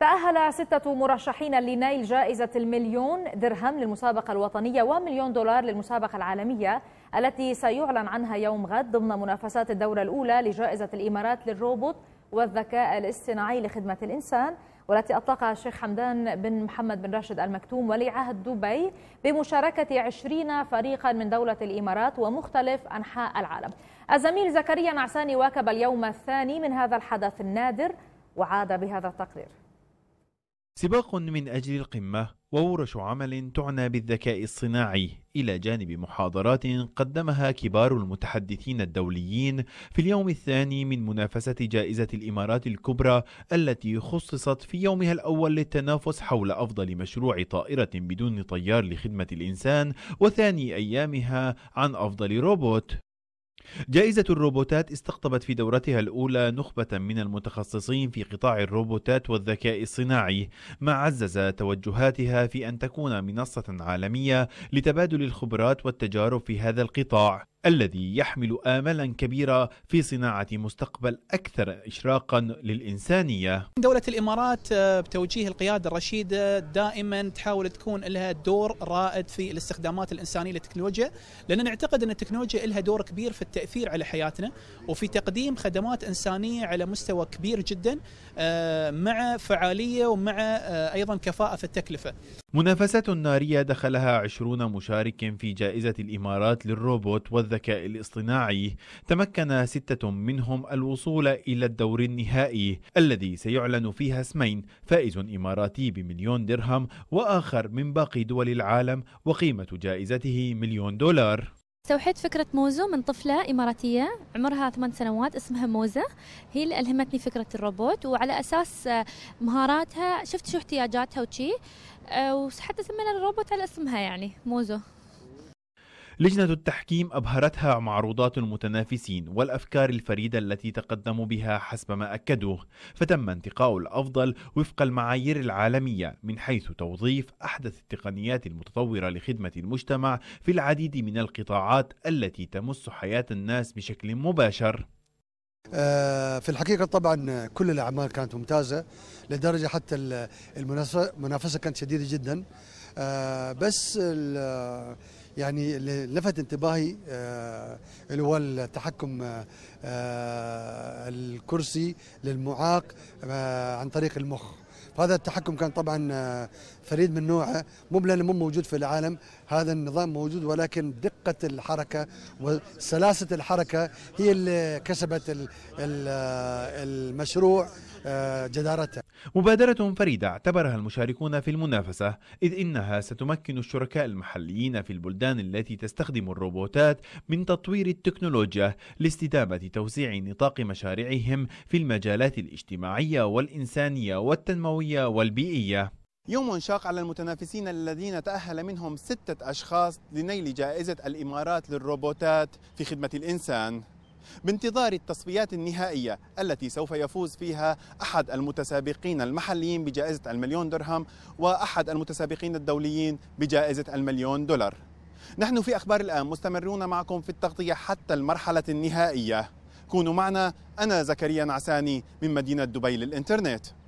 تأهل ستة مرشحين لنيل جائزة المليون درهم للمسابقة الوطنية ومليون دولار للمسابقة العالمية التي سيعلن عنها يوم غد ضمن منافسات الدورة الأولى لجائزة الإمارات للروبوت والذكاء الاصطناعي لخدمة الإنسان والتي أطلقها الشيخ حمدان بن محمد بن راشد المكتوم ولي عهد دبي بمشاركة 20 فريقا من دولة الإمارات ومختلف أنحاء العالم الزميل زكريا نعساني واكب اليوم الثاني من هذا الحدث النادر وعاد بهذا التقرير سباق من أجل القمة وورش عمل تعنى بالذكاء الصناعي إلى جانب محاضرات قدمها كبار المتحدثين الدوليين في اليوم الثاني من منافسة جائزة الإمارات الكبرى التي خصصت في يومها الأول للتنافس حول أفضل مشروع طائرة بدون طيار لخدمة الإنسان وثاني أيامها عن أفضل روبوت جائزة الروبوتات استقطبت في دورتها الأولى نخبة من المتخصصين في قطاع الروبوتات والذكاء الصناعي، ما عزز توجهاتها في أن تكون منصة عالمية لتبادل الخبرات والتجارب في هذا القطاع. الذي يحمل آملا كبيرة في صناعة مستقبل أكثر إشراقا للإنسانية دولة الإمارات آه، بتوجيه القيادة الرشيدة دائما تحاول تكون لها دور رائد في الاستخدامات الإنسانية للتكنولوجيا لأننا نعتقد أن التكنولوجيا لها دور كبير في التأثير على حياتنا وفي تقديم خدمات إنسانية على مستوى كبير جدا آه، مع فعالية ومع آه، أيضا كفاءة في التكلفة منافسات نارية دخلها عشرون مشارك في جائزة الإمارات للروبوت الذكاء الاصطناعي تمكن ستة منهم الوصول إلى الدور النهائي الذي سيعلن فيها اسمين فائز إماراتي بمليون درهم وآخر من باقي دول العالم وقيمة جائزته مليون دولار استوحيت فكرة موزو من طفلة إماراتية عمرها ثمان سنوات اسمها موزة هي اللي ألهمتني فكرة الروبوت وعلى أساس آه، مهاراتها شفت شو احتياجاتها وشي آه، وحتى سمينا الروبوت على اسمها يعني موزو لجنة التحكيم أبهرتها معروضات المتنافسين والأفكار الفريدة التي تقدموا بها حسب ما أكدوه فتم انتقاء الأفضل وفق المعايير العالمية من حيث توظيف أحدث التقنيات المتطورة لخدمة المجتمع في العديد من القطاعات التي تمس حياة الناس بشكل مباشر آه، في الحقيقة طبعا كل الأعمال كانت ممتازة لدرجة حتى المنافسة كانت شديدة جدا آه، بس يعني اللي لفت انتباهي آه، اللي هو التحكم آه، الكرسي للمعاق آه، عن طريق المخ فهذا التحكم كان طبعا آه، فريد من نوعه مو لانه مو موجود في العالم هذا النظام موجود ولكن دقه الحركه وسلاسه الحركه هي اللي كسبت آه، المشروع آه، جدارته مبادرة فريدة اعتبرها المشاركون في المنافسة إذ إنها ستمكن الشركاء المحليين في البلدان التي تستخدم الروبوتات من تطوير التكنولوجيا لاستدامة توسيع نطاق مشاريعهم في المجالات الاجتماعية والإنسانية والتنموية التنموية والبيئية يوم شاق على المتنافسين الذين تأهل منهم ستة أشخاص لنيل جائزة الإمارات للروبوتات في خدمة الإنسان بانتظار التصفيات النهائية التي سوف يفوز فيها أحد المتسابقين المحليين بجائزة المليون درهم وأحد المتسابقين الدوليين بجائزة المليون دولار نحن في أخبار الآن مستمرون معكم في التغطية حتى المرحلة النهائية كونوا معنا أنا زكريا نعساني من مدينة دبي للإنترنت